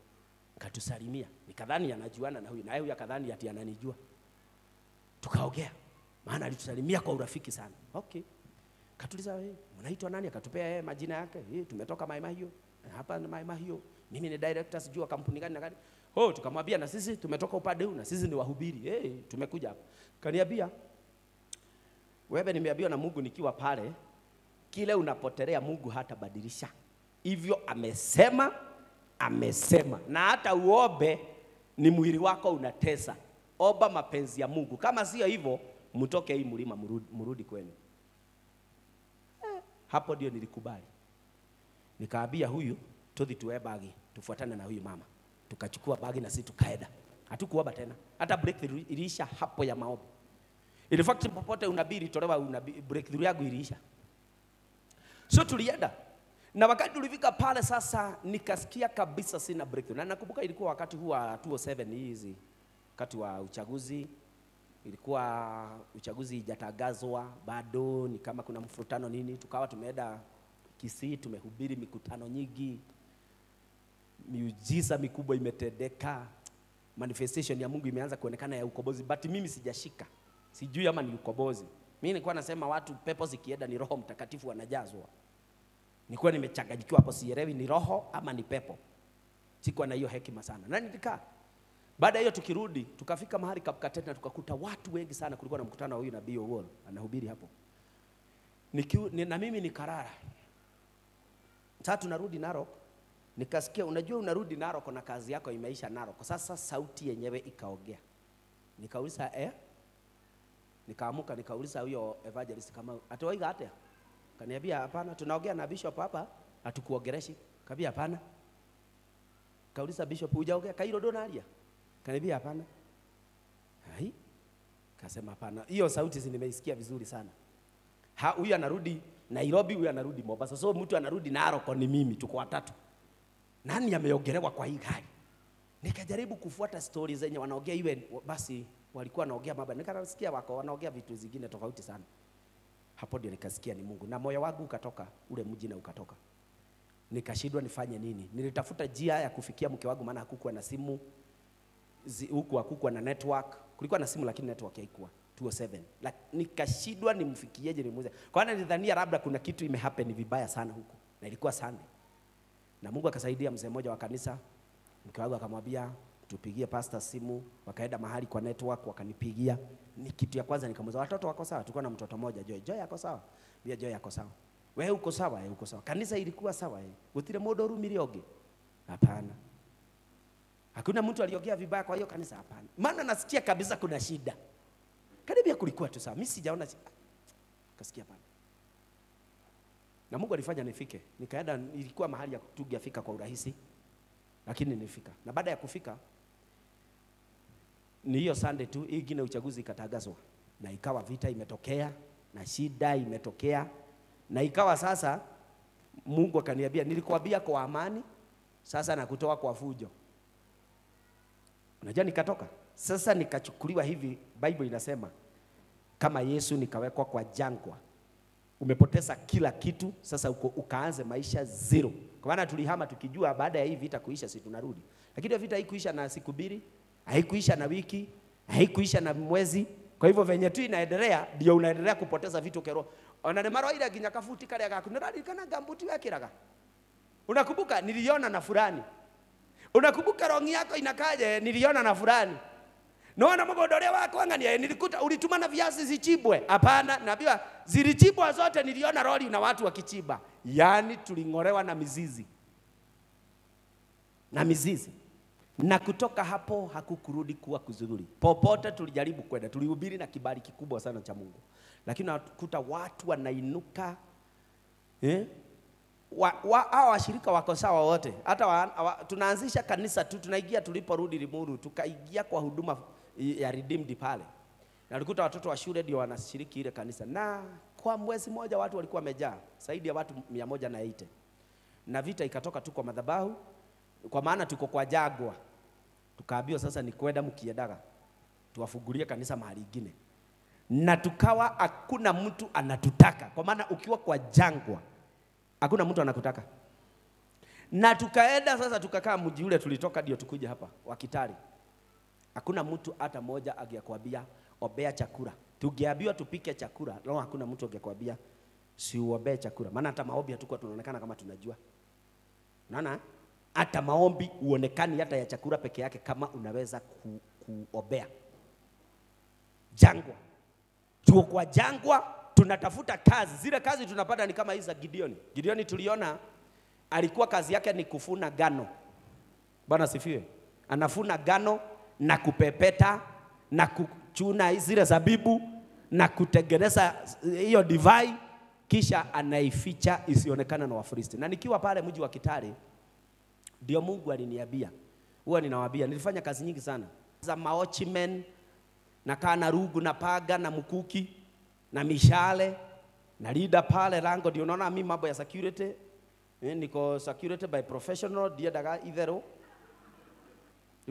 katusalimia, nikadhani anajuana na huyu, naye huyu akadhani ati ananijua, tukaogea, maana alitusalimia kwa urafiki sana. Okay, katuliza wewe, eh, unaitwa nani? Akatupea yeye eh, majina yake, hii eh, tumetoka Maima hiyo hapa na Maima hiyo, mimi ni director sijua kampuni gani na gani. Oh, tukamwambia na sisi tumetoka upande huu na sisi ni wahubiri. Hey, tumekuja hapa. Kaniambia wewe, nimeambiwa na Mungu nikiwa pale, kile unapotelea Mungu hata hatabadilisha. Hivyo amesema amesema. Na hata uombe ni mwili wako unatesa, omba mapenzi ya Mungu. Kama sio hivyo, mtoke hii mlima, murudi, murudi kwenu. Eh, hapo ndio nilikubali, nikaambia huyu tuthi tuwe bagi, tufuatane na huyu mama, tukachukua bagi na sisi tukaenda. Hatukuomba tena, hata breakthrough iliisha hapo ya maombi. In fact, popote unabii ilitolewa, unabii breakthrough yangu iliisha, so tulienda na wakati ulifika pale sasa, nikasikia kabisa sina breakthrough, na nakumbuka ilikuwa wakati huwa wa 2007 hizi, wakati wa uchaguzi ilikuwa uchaguzi ijatangazwa bado, ni kama kuna mfurutano nini, tukawa tumeenda Kisii, tumehubiri mikutano nyingi, miujiza mikubwa imetendeka, manifestation ya Mungu imeanza kuonekana ya ukombozi, but mimi sijashika, sijui ama ni ukombozi. Mimi nilikuwa nasema watu pepo zikienda ni Roho Mtakatifu wanajazwa Nilikuwa nimechanganyikiwa hapo, sielewi ni roho ama ni pepo. Sikuwa na hiyo hekima sana, na nilikaa. Baada hiyo tukirudi, tukafika mahali Kapkatet na tukakuta watu wengi sana. Kulikuwa na mkutano huyu nabii Owol anahubiri hapo, Nikiu, ni, na mimi nikarara saa tunarudi Narok nikasikia, unajua unarudi Narok na kazi yako imeisha Narok. Sasa sauti yenyewe ikaongea, nikauliza eh, nikaamuka nikauliza huyo evangelist kama atawaiga hata Kaniambia hapana, tunaongea na bishop hapa, hatukuongereshi. Kaniambia hapana. Kauliza bishop, hujaongea Kairo Donalia? Kaniambia hapana. Hai. Kasema hapana. Hiyo sauti si nimeisikia vizuri sana. Ha, huyu anarudi Nairobi, huyu anarudi Mombasa. So mtu anarudi Narok ni mimi, tuko watatu. Nani ameongelewa kwa hii hali? Nikajaribu kufuata stories zenye wanaongea, iwe basi walikuwa wanaongea mambo, nikasikia wako wanaongea vitu zingine tofauti sana. Hapo ndio nikasikia ni Mungu, na moyo wangu ukatoka ule mji na ukatoka. Nikashindwa nifanye nini. Nilitafuta njia ya kufikia mke wangu, maana hakukuwa na simu huku, hakukuwa na network. Kulikuwa na simu lakini network haikuwa 207 like, nikashindwa nimfikieje, nimuuze. Kwa nini nilidhania labda kuna kitu imehappen vibaya sana huku, na ilikuwa Sunday, na Mungu akasaidia. Mzee mmoja wa kanisa, mke wangu akamwambia tupigie pastor simu, wakaenda mahali kwa network, wakanipigia ni kitu ya kwanza nikamuuliza watoto wako sawa? Tulikuwa na mtoto mmoja Joy. Joy yako sawa? pia Joy yako sawa. Wewe uko sawa? eh uko sawa. Kanisa ilikuwa sawa eh Gutire mundu urumire onge. Hapana. Hakuna mtu aliongea vibaya kwa hiyo kanisa hapana. Maana nasikia kabisa kuna shida. Karibia kulikuwa tu sawa. Mimi sijaona kasikia hapana. Na Mungu alifanya nifike. Nikaenda ilikuwa mahali ya kutugia fika kwa urahisi. Lakini nilifika. Na baada ya kufika ni hiyo Sunday tu, hii ingine uchaguzi ikatangazwa na ikawa vita imetokea na shida imetokea, na ikawa sasa Mungu akaniambia, nilikuambia kwa amani, sasa nakutoa kwa fujo. Unajua nikatoka sasa, nikachukuliwa hivi. Bible inasema kama Yesu nikawekwa kwa jangwa, umepoteza kila kitu, sasa uko ukaanze maisha zero, kwa maana tulihama tukijua baada ya hii vita kuisha, si tunarudi, lakini vita kuisha na siku mbili haikuisha na wiki, haikuisha na mwezi. Kwa hivyo venye tu inaendelea ndio unaendelea kupoteza vitu kero. Ona ni mara ile ginya kafuti kale gaku ndirarikana gambuti wekiraga. Unakumbuka niliona na fulani. Unakumbuka rongi yako inakaje niliona na fulani. Naona mgondo ule wako angalia nilikuta ulituma na viazi zichibwe. Hapana, nabiwa zilichibwa zote niliona roli na watu wakichiba. Yaani tulingolewa na mizizi. Na mizizi na kutoka hapo hakukurudi kuwa kuzuri. Popote tulijaribu kwenda, tulihubiri na kibali kikubwa sana cha Mungu, lakini nakuta watu wanainuka eh? wa, wa, hawa washirika wako sawa wote, hata wa, wa, tunaanzisha kanisa tu, tunaingia tuliporudi Limuru, tukaingia kwa huduma ya redeemed pale, na tulikuta watoto wa shule ndio wanashiriki ile kanisa, na kwa mwezi mmoja watu walikuwa wamejaa zaidi ya watu mia moja na, na vita ikatoka tu kwa madhabahu, kwa maana tuko kwa jagwa tukaambiwa sasa ni kwenda mkiendaga tuwafungulie kanisa mahali ingine, na tukawa hakuna mtu anatutaka, kwa maana ukiwa kwa jangwa hakuna mtu anakutaka. Na tukaenda sasa, tukakaa mji ule tulitoka, ndio tukuja hapa Wakitari. Hakuna mtu hata moja angekwambia obea chakula. Tungeambiwa tupike chakula, no, hakuna mtu angekwambia si chakula, maana hata maombi hatukuwa tunaonekana kama tunajua. Unaona? Eh? hata maombi uonekani hata ya chakula peke yake kama unaweza ku, kuobea jangwa tuko kwa jangwa tunatafuta kazi zile kazi tunapata ni kama hizi za Gideoni Gideoni tuliona alikuwa kazi yake ni kufuna gano bwana sifiwe anafuna gano na kupepeta na kuchuna zile zabibu na kutengeneza hiyo divai kisha anaificha isionekana na Wafilisti na nikiwa pale mji wa Kitale ndio Mungu aliniambia. Huwa ninawaambia, nilifanya kazi nyingi sana za maochimen, nakaa na rugu na paga na mkuki na mishale na lida pale lango, ndio unaona mimi mambo ya security eh, niko security by professional, ndio daga ithero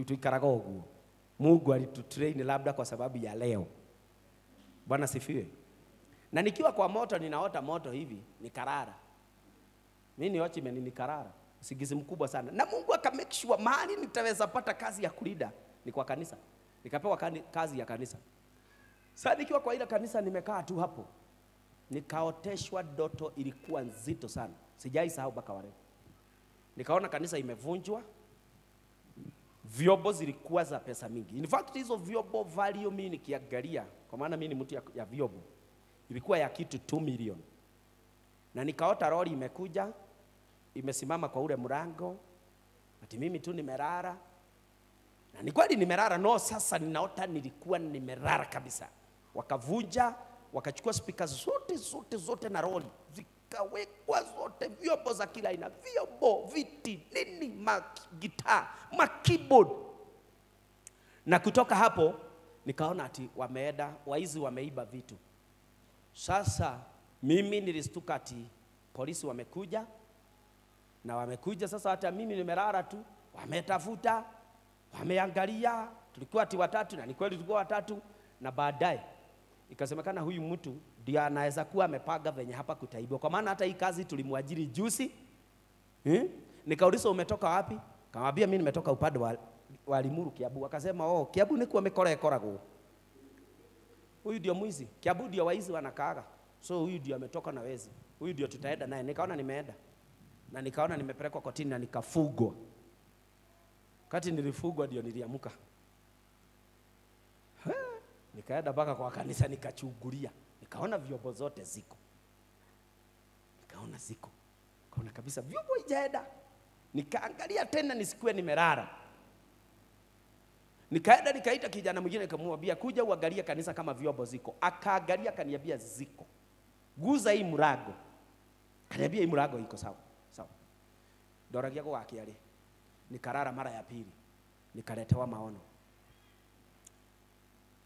tuikaraga uguo. Mungu alitutrain labda kwa sababu ya leo. Bwana sifiwe. Na nikiwa kwa moto ninaota moto hivi nikarara. Mimi ni watchman nikarara usingizi mkubwa sana, na Mungu akamake sure mahali nitaweza pata kazi ya kulida ni kwa kanisa, nikapewa kazi ya kanisa. Sasa nikiwa kwa ile kanisa nimekaa tu hapo, nikaoteshwa doto ilikuwa nzito sana, sijai sahau mpaka wa Nikaona kanisa imevunjwa, vyobo zilikuwa za pesa mingi. In fact hizo vyobo value mimi nikiangalia, kwa maana mimi ni mtu ya, ya vyobo, ilikuwa ya kitu 2 million, na nikaota lori imekuja imesimama kwa ule mlango, ati mimi tu nimerara. Na ni kweli nimerara, no, sasa ninaota nilikuwa nimerara kabisa. Wakavunja, wakachukua spika zote zote zote na roli zikawekwa zote, vyombo za kila aina, vyombo, viti, nini, magitaa, makibod Na kutoka hapo nikaona ati wameenda waizi, wameiba vitu. Sasa mimi nilistuka ati polisi wamekuja na wamekuja sasa, hata mimi nimelala tu, wametafuta, wameangalia, tulikuwa ati watatu, na ni kweli tulikuwa watatu, na baadaye ikasemekana huyu mtu ndio anaweza kuwa amepaga venye hapa kutaibwa, kwa maana hata hii kazi tulimwajiri juzi hmm? Eh? Nikauliza umetoka wapi? Kamwambia mimi nimetoka upande wa, wa Limuru Kiabu. Akasema oh, Kiabu ni kwa mikora go. Huyu ndio mwizi, Kiabu ndio waizi wanakaaga, so huyu ndio ametoka na wezi, huyu ndio tutaenda naye. Nikaona nimeenda na nikaona nimepelekwa kotini na nikafugwa. kati nilifugwa ndio niliamka, nikaenda mpaka kwa kanisa nikachungulia, nikaona vyombo zote ziko, nikaona ziko, nikaona kabisa vyombo ijaenda. Nikaangalia tena nisikue nimerara, nikaenda nikaita kijana mwingine nikamwambia, kuja uangalie kanisa kama vyombo ziko. Akaangalia akaniambia ziko, guza hii mrago, kaniambia hii mrago iko sawa ndoragia gũgakia rĩ nikarara mara ya pili nikaletewa maono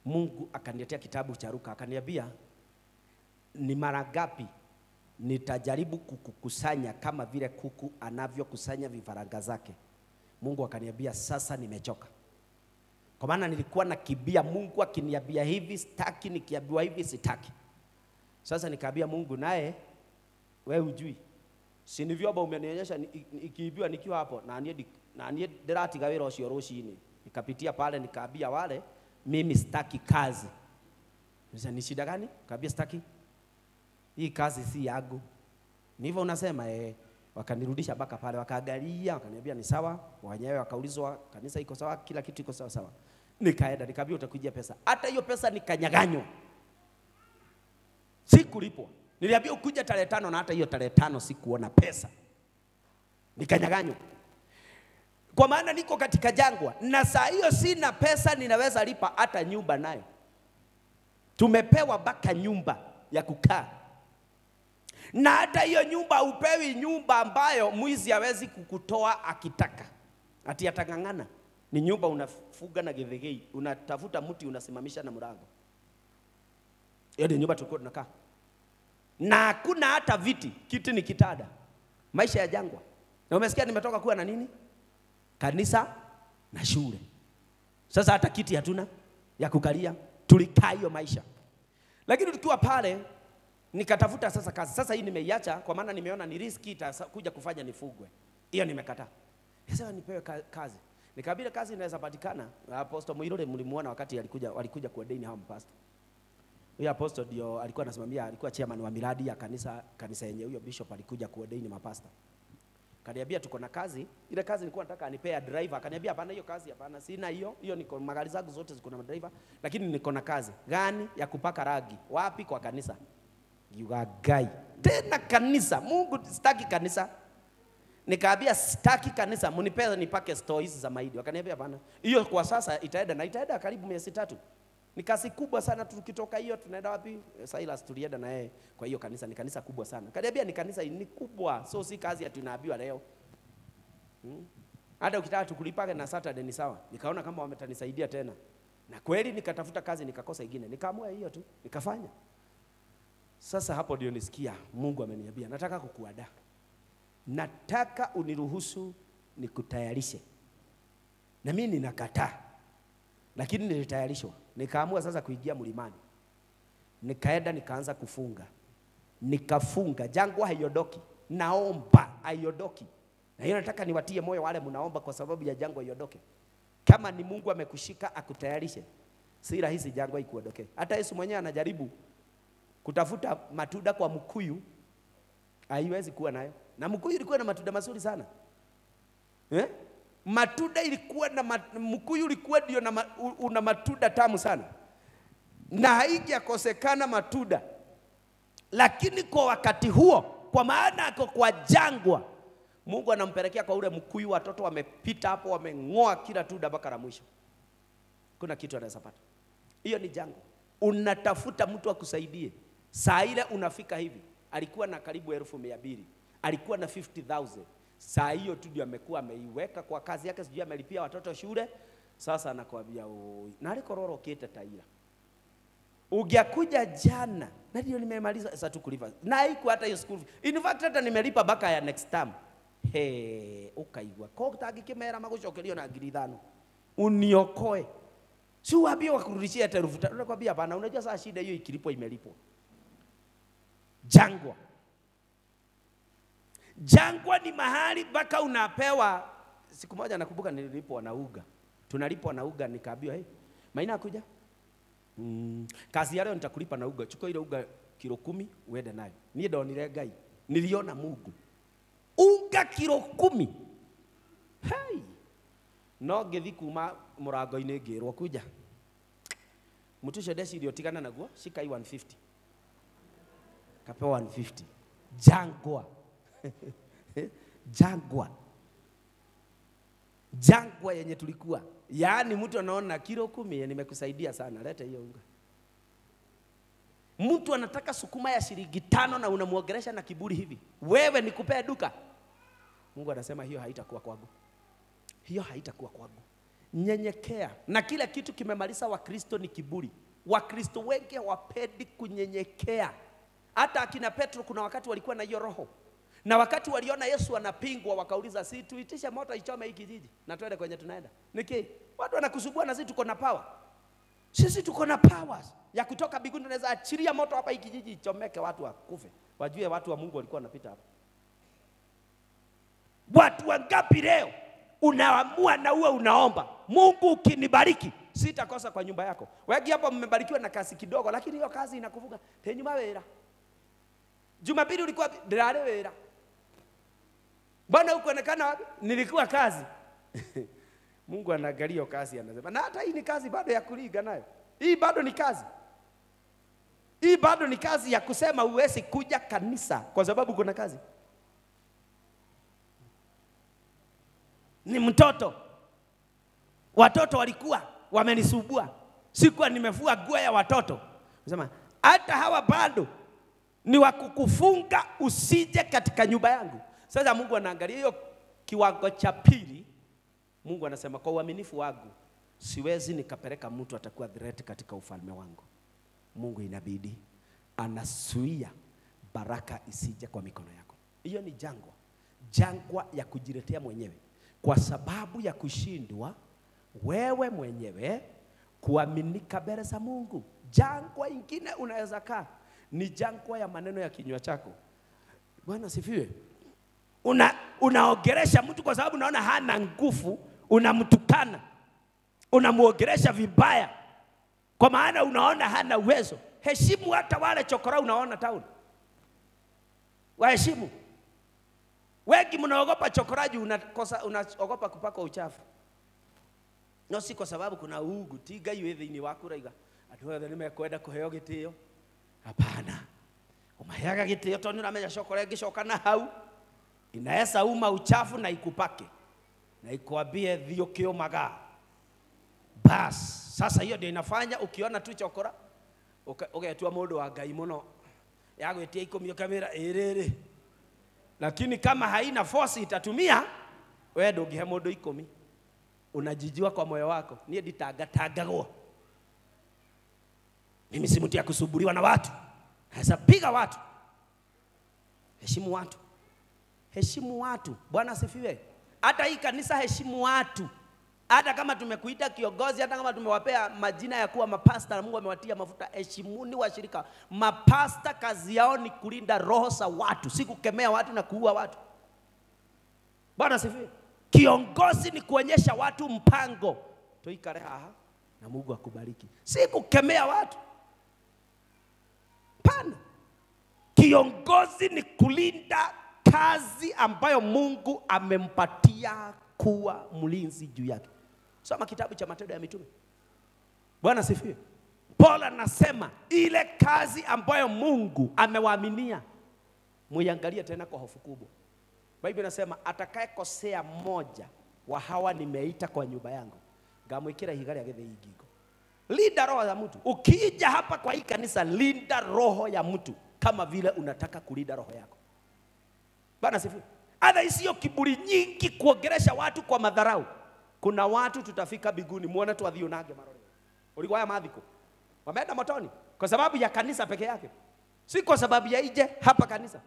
mungu akaniletea kitabu cha ruka akaniambia ni mara ngapi nitajaribu kukukusanya kama vile kuku anavyokusanya vifaranga zake mungu akaniambia sasa nimechoka kwa maana nilikuwa nakibia mungu akiniambia hivi sitaki nikiambiwa hivi sitaki sasa nikaambia mungu naye we ujui si nä vyomba umenionyesha ikiibiwa nikiwa hapo na niye, na niye ndäratiga wä ra å cio rå cinä nikapitia pale nikaambia wale mimi sitaki kazi ni shida gani kaambia sitaki hii kazi si yangu ni hivyo unasema eh wakanirudisha mpaka pale wakaangalia wakaniambia ni sawa wenyewe wakaulizwa kanisa iko sawa kila kitu iko sawa sawa nikaenda nikaambia utakujia pesa hata hiyo pesa nikanyaganywa sikulipwa Niliambia ukuja tarehe tano na hata hiyo tarehe tano sikuona pesa, nikanyaganywa kwa maana niko katika jangwa na saa hiyo sina pesa, ninaweza lipa hata nyumba nayo. Tumepewa mpaka nyumba ya kukaa, na hata hiyo nyumba upewi nyumba ambayo mwizi hawezi kukutoa akitaka, ati atang'ang'ana. Ni nyumba unafuga na githegei, unatafuta mti unasimamisha na mlango. Hiyo nyumba tulikuwa tunakaa na hakuna hata viti, kiti ni kitada. Maisha ya jangwa. Na umesikia nimetoka kuwa na nini? Kanisa na shule. Sasa hata kiti hatuna ya kukalia, tulikaa hiyo maisha. Lakini tukiwa pale nikatafuta sasa kazi. Sasa hii nimeiacha kwa maana nimeona ni riski itakuja kufanya nifugwe. Hiyo nimekataa. Nikasema nipewe kazi. Nikaambia kazi inaweza patikana. Apostle Muirure mlimuona wakati alikuja walikuja kwa Deni Ham Pastor huyo apostle ndio alikuwa anasimamia, alikuwa chairman wa miradi ya kanisa kanisa yenye huyo bishop alikuja kuordain mapasta. Kaniambia tuko na kazi, ile kazi nilikuwa nataka anipe anipea driver. Kaniambia hapana, hiyo kazi hapana, sina hiyo hiyo, niko magari zangu zote ziko na driver, lakini niko na kazi gani ya kupaka ragi wapi? Kwa kanisa You are guy. tena kanisa. Mungu, sitaki kanisa. Nikaambia sitaki kanisa, mnipe nipake store hizi za maidi. Wakaniambia hapana, hiyo kwa sasa itaenda na itaenda karibu miezi tatu. Ni kazi kubwa sana. Tukitoka hiyo tunaenda wapi? Silas tulienda na yeye kwa hiyo kanisa, ni kanisa kubwa sana. Kaniambia ni kanisa ni kubwa, so si kazi ya tunaambiwa leo hmm? Hata ukitaka tukulipage na Saturday ni sawa. Nikaona kama wametanisaidia tena, na kweli nikatafuta kazi nikakosa ingine, nikaamua hiyo tu nikafanya. Sasa hapo ndio nisikia Mungu ameniambia, nataka kukuada nataka uniruhusu nikutayarishe. Na mimi ninakataa, lakini nilitayarishwa Nikaamua sasa kuingia mlimani, nikaenda nikaanza kufunga, nikafunga, jangwa haiondoki, naomba haiondoki. Na hiyo nataka niwatie moyo wale mnaomba kwa sababu ya jangwa iondoke. Kama ni Mungu amekushika akutayarishe, si rahisi jangwa ikuondoke. Hata Yesu mwenyewe anajaribu kutafuta matunda kwa mkuyu, haiwezi kuwa nayo, na mkuyu ilikuwa na matunda mazuri sana eh? Matuda ilikuwa na mat, mkuyu ulikuwa ndio na, una matuda tamu sana, na haijakosekana matuda, lakini kwa wakati huo, kwa maana ako kwa jangwa, Mungu anampelekea kwa ule mkuyu. Watoto wamepita hapo, wameng'oa kila tunda mpaka la mwisho. Kuna kitu anaweza pata. Hiyo ni jangwa, unatafuta mtu akusaidie. Saa ile unafika hivi, alikuwa na karibu elfu mia mbili alikuwa na 50,000 Saa hiyo tu ndio amekuwa ameiweka kwa kazi yake, sijui amelipia watoto shule. Sasa anakuambia oi, na alikororo kieta taira ugiakuja jana na ndio nimemaliza sasa tu kulipa na iko hata hiyo school in fact hata nimelipa baka ya next term he ukaigwa kwa ko tagikimera magucokerio na ngiri ithano uniokoe si uambie wakurudishie hata elfu tatu nakwambia hapana unajua saa shida hiyo ikilipwa imelipwa jangwa Jangwa ni mahali mpaka unapewa. Siku moja nakumbuka nilipwa na UGA, tunalipwa na UGA, nikaambiwa hey, Maina kuja mm, kazi ya leo nitakulipa na UGA, chukua ile UGA kilo kumi uende nayo. Niĩ ndonire Ngai, niliona Mungu. UGA kilo kumi hey. No ngĩthi kuma mũrango-inĩ ngĩrwo kuja mũtu ũcio ndeciria ũtigana naguo cikai 150 kapewa 150 jangwa *laughs* jangwa jangwa yenye tulikuwa, yaani mtu anaona kilo kumi eh, nimekusaidia sana, leta hiyo unga. Mtu anataka sukuma ya shilingi tano na unamwogeresha na kiburi hivi, wewe kupea duka? Mungu anasema hiyo haitakuwa kwangu, hiyo haitakuwa kwangu. Nyenyekea. Na kila kitu kimemaliza Wakristo ni kiburi. Wakristo wengi hawapendi kunyenyekea. Hata akina Petro kuna wakati walikuwa na hiyo roho na wakati waliona Yesu anapingwa, wakauliza si tuitishe moto ichome hii kijiji na twende kwenye tunaenda. Niki watu wanakusubua na sisi tuko na power. Sisi tuko na powers ya kutoka biguni, tunaweza achilia moto hapa hii kijiji ichomeke, watu wakufe, wajue watu wa Mungu walikuwa wanapita hapa. Watu wangapi leo unaamua na uwe unaomba Mungu, ukinibariki sitakosa kwa nyumba yako. Wengi hapa mmebarikiwa na kazi kidogo, lakini hiyo kazi inakuvuga Tenyuma wera Jumapili ulikuwa ndirarä wä Bwana hukuonekana wapi? Nilikuwa kazi. *laughs* Mungu anaangalia kazi anasema, na hata hii ni kazi bado ya kuliga nayo. Hii bado ni kazi. Hii bado ni kazi ya kusema huwezi kuja kanisa kwa sababu kuna kazi. Ni mtoto. Watoto walikuwa wamenisubua. Sikuwa nimefua nguo ya watoto. Nasema hata hawa bado ni wa kukufunga usije katika nyumba yangu. Sasa Mungu anaangalia hiyo kiwango cha pili. Mungu anasema kwa uaminifu wangu siwezi nikapeleka mtu atakuwa great katika ufalme wangu. Mungu inabidi anasuia baraka isije kwa mikono yako. Hiyo ni jangwa, jangwa ya kujiletea mwenyewe kwa sababu ya kushindwa wewe mwenyewe kuaminika mbele za Mungu. Jangwa ingine unaweza kaa ni jangwa ya maneno ya kinywa chako. Bwana sifiwe una, unaogeresha mtu kwa sababu unaona hana nguvu, unamtukana, unamuogeresha vibaya, kwa maana unaona hana uwezo. Heshimu hata wale chokora unaona town, waheshimu. Wengi mnaogopa chokoraji, unakosa unaogopa kupaka uchafu, no si kwa sababu kuna ugu tiga iwe thiini waku iga andu othe nimekwenda kuheo gitio. Hapana, umaheaga gitio na uramenya chokora gishoka na hau inaweza uma uchafu na ikupake na ikuambie thiokio maga Bas, sasa hiyo ndio inafanya ukiona tu chokora ugetua mundu wa ngai muno ya gwitia ikumi kamera iriri lakini kama haina force itatumia wewe ndungihe mundu ikumi unajijua kwa moyo wako nie nditangatangagwo mimi si mtu ya kusuburiwa na watu sasa piga watu heshimu watu heshimu watu. Bwana asifiwe. Hata hii kanisa heshimu watu, hata kama tumekuita kiongozi, hata kama tumewapea majina ya kuwa mapasta na Mungu amewatia mafuta, heshimuni washirika. Mapasta kazi yao ni kulinda roho za watu, si kukemea watu na kuua watu. Bwana asifiwe. Kiongozi ni kuonyesha watu mpango, tuikare haha na Mungu akubariki, si kukemea watu. Pana, kiongozi ni kulinda kazi ambayo Mungu amempatia kuwa mlinzi juu yake. Soma kitabu cha Matendo ya Mitume. Bwana sifiwe. Paul anasema ile kazi ambayo Mungu amewaaminia muiangalie tena kwa hofu kubwa. Biblia inasema atakayekosea moja wa hawa nimeita kwa nyumba yangu ngamwikira higari rĩa gĩthĩi Linda roho ya mtu. Ukija hapa kwa hii kanisa, linda roho ya mtu kama vile unataka kulinda roho yako. Bwana sifu. Otherwise isiyo kiburi nyingi kuogeresha watu kwa madharau. Kuna watu tutafika biguni muone tu athionage marore. Ulikwaya madhiko. Wameenda motoni kwa sababu ya kanisa peke yake. Si kwa sababu ya ije hapa kanisa.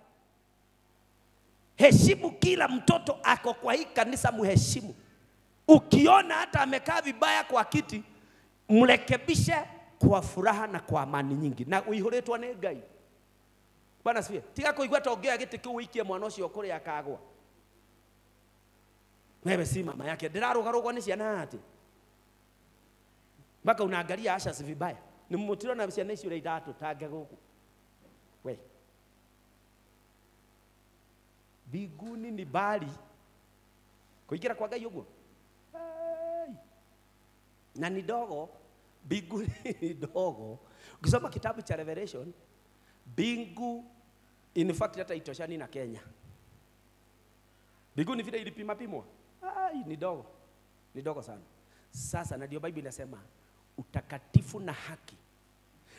Heshimu kila mtoto ako kwa hii kanisa, muheshimu. Ukiona hata amekaa vibaya kwa kiti, mrekebishe kwa furaha na kwa amani nyingi, na uihuretwa ni gai bwana sibie tiga kuigua tongea gite kiu wikie mwana ucio kuria akagwa wewe si mama yake ndiraruga rugwa ni ciana ati mpaka unaangalia ashas vibaya ni na ciana icio rei iraithatu tange guku we biguni ni bali kuingira kwa ngai uguo na ni dogo biguni ni ndogo ukisoma *laughs* kitabu cha revelation Bingu in fact hata itoshani na Kenya. ni vile ilipima pimwa, ai, ni dogo, ni dogo sana. Sasa na ndio Biblia inasema utakatifu na haki,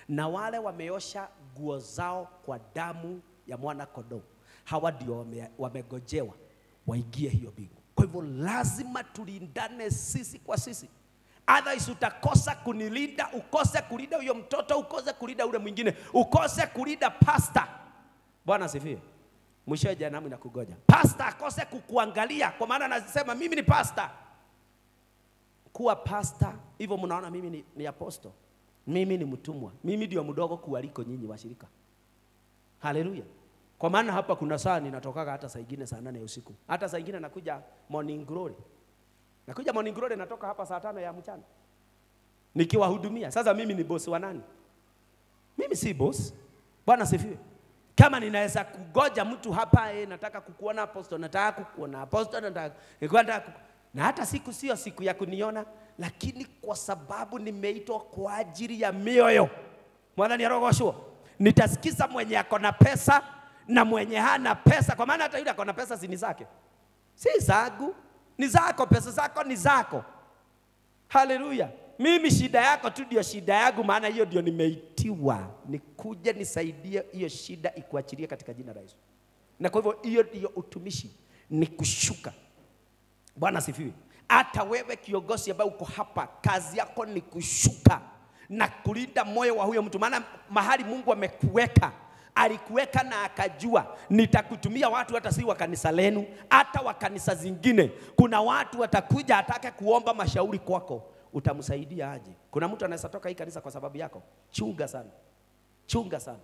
na wale wameosha nguo zao kwa damu ya mwana kondoo, hawa ndio wame, wamegojewa waingie hiyo bingu. Kwa hivyo lazima tulindane sisi kwa sisi. Otherwise utakosa kunilinda, ukose kulinda huyo mtoto, ukose kulinda ule mwingine, ukose kulinda pasta. Bwana asifiwe. Mwisho jehanamu inakugoja. Pasta akose kukuangalia, kwa maana anasema mimi ni pasta. Kuwa pasta hivyo, mnaona mimi ni, ni apostle. mimi ni mtumwa, mimi ndio mdogo kuwaliko nyinyi washirika. Haleluya. Kwa maana hapa kuna saa ninatokaga hata saa ingine saa nane ya usiku, hata saa ingine nakuja morning glory Nakuja Morning Glory natoka hapa saa tano ya mchana nikiwahudumia. Sasa mimi ni bosi wa nani? Mimi si bosi. Bwana sifiwe. Kama ninaweza kugoja mtu hapa eh, nataka kukuona apostle, nataka kukuona apostle, nataka nataka na hata siku sio siku ya kuniona, lakini kwa sababu nimeitwa kwa ajili ya mioyo mwana niarogoshua, nitasikiza mwenye ako na pesa na mwenye hana pesa, kwa maana hata yule ako na pesa zini zake, si zangu ni zako, pesa zako ni zako. Haleluya! Mimi shida yako tu ndio shida yangu, maana hiyo ndio nimeitiwa nikuje nisaidie hiyo shida ikuachilie katika jina la Yesu. Na kwa hivyo hiyo ndiyo utumishi, ni kushuka. Bwana sifiwe Hata wewe kiongozi ambaye uko hapa, kazi yako ni kushuka na kulinda moyo wa huyo mtu, maana mahali Mungu amekuweka alikuweka na akajua nitakutumia watu hata si wa kanisa lenu, hata wa kanisa zingine. Kuna watu watakuja atake kuomba mashauri kwako, utamsaidia aje? Kuna mtu anaweza toka hii kanisa kwa sababu yako. Chunga sana, chunga sana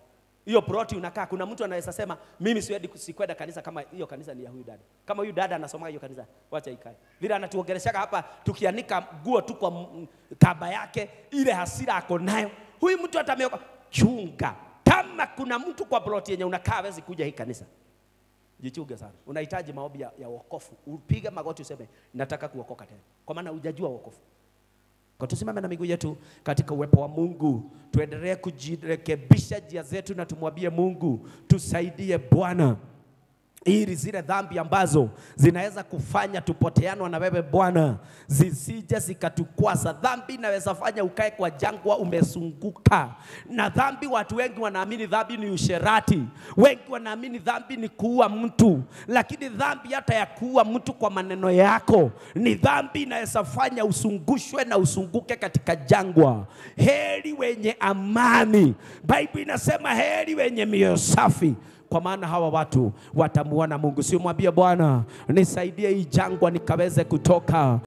hiyo proti unakaa. Kuna mtu anaweza sema mimi siwendi sikwenda kanisa kama hiyo kanisa ni ya huyu dada, kama huyu dada anasoma hiyo kanisa, wacha ikae vile anatuongeleshaga hapa, tukianika nguo tu kwa kaba yake, ile hasira ako nayo, huyu mtu atameoka. Chunga kama kuna mtu kwa ploti yenye unakaa hawezi kuja hii kanisa, jichuge sana. Unahitaji maombi ya, ya wokovu, upige magoti useme nataka kuokoka tena, kwa maana hujajua wokovu. Kwa tusimame na miguu yetu katika uwepo wa Mungu, tuendelee kujirekebisha njia zetu na tumwambie Mungu, tusaidie Bwana ili zile dhambi ambazo zinaweza kufanya tupoteanwa na wewe Bwana zisije zikatukwaza. Dhambi inaweza fanya ukae kwa jangwa umesunguka na dhambi. Watu wengi wanaamini dhambi ni usherati, wengi wanaamini dhambi ni kuua mtu, lakini dhambi hata ya kuua mtu kwa maneno yako ni dhambi, inaweza fanya usungushwe na usunguke katika jangwa. Heri wenye amani, Biblia inasema heri wenye mioyo safi kwa maana hawa watu watamuona Mungu. Sio Bwana, nisaidie hii jangwa nikaweze kutoka.